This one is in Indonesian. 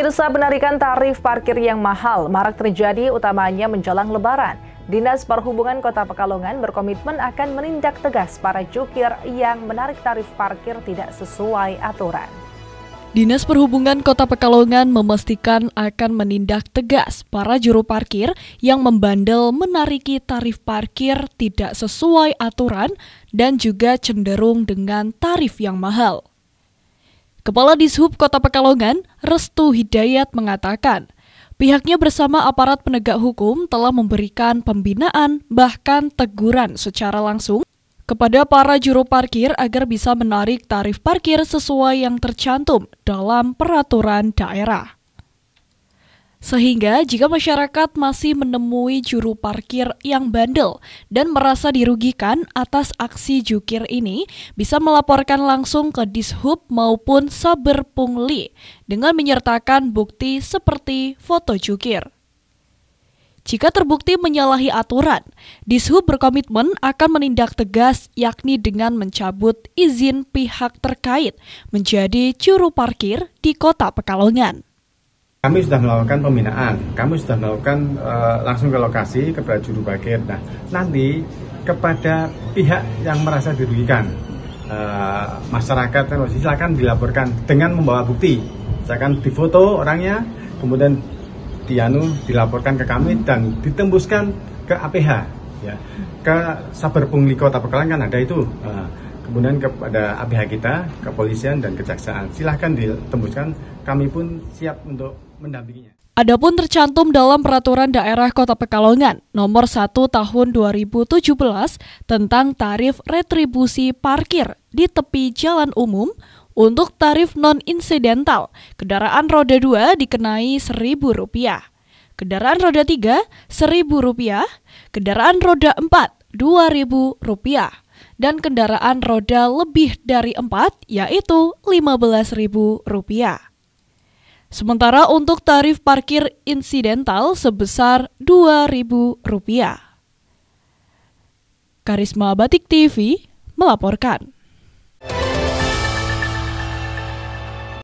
Pemirsa penarikan tarif parkir yang mahal marak terjadi utamanya menjelang lebaran. Dinas Perhubungan Kota Pekalongan berkomitmen akan menindak tegas para cukir yang menarik tarif parkir tidak sesuai aturan. Dinas Perhubungan Kota Pekalongan memastikan akan menindak tegas para juru parkir yang membandel menariki tarif parkir tidak sesuai aturan dan juga cenderung dengan tarif yang mahal. Kepala Dishub Kota Pekalongan, Restu Hidayat mengatakan, pihaknya bersama aparat penegak hukum telah memberikan pembinaan bahkan teguran secara langsung kepada para juru parkir agar bisa menarik tarif parkir sesuai yang tercantum dalam peraturan daerah. Sehingga jika masyarakat masih menemui juru parkir yang bandel dan merasa dirugikan atas aksi jukir ini, bisa melaporkan langsung ke Dishub maupun Saber Pungli dengan menyertakan bukti seperti foto jukir. Jika terbukti menyalahi aturan, Dishub berkomitmen akan menindak tegas yakni dengan mencabut izin pihak terkait menjadi juru parkir di kota Pekalongan. Kami sudah melakukan pembinaan, kami sudah melakukan uh, langsung ke lokasi kepada juru parkir. Nah, nanti kepada pihak yang merasa dirugikan, uh, masyarakat silakan dilaporkan dengan membawa bukti. Silakan difoto orangnya, kemudian dianu dilaporkan ke kami dan ditembuskan ke APH ya. Ke Saber Pungli Kota Pekalongan ada itu. Uh, kemudian kepada APH kita, kepolisian dan kejaksaan. Silahkan ditembuskan, kami pun siap untuk mendampinginya. Adapun tercantum dalam peraturan daerah Kota Pekalongan nomor 1 tahun 2017 tentang tarif retribusi parkir di tepi jalan umum untuk tarif non-insidental, kendaraan roda 2 dikenai Rp1.000, kendaraan roda 3 Rp1.000, kendaraan roda 4 Rp2.000 dan kendaraan roda lebih dari 4 yaitu Rp15.000. Sementara untuk tarif parkir insidental sebesar Rp2.000. Karisma Batik TV melaporkan.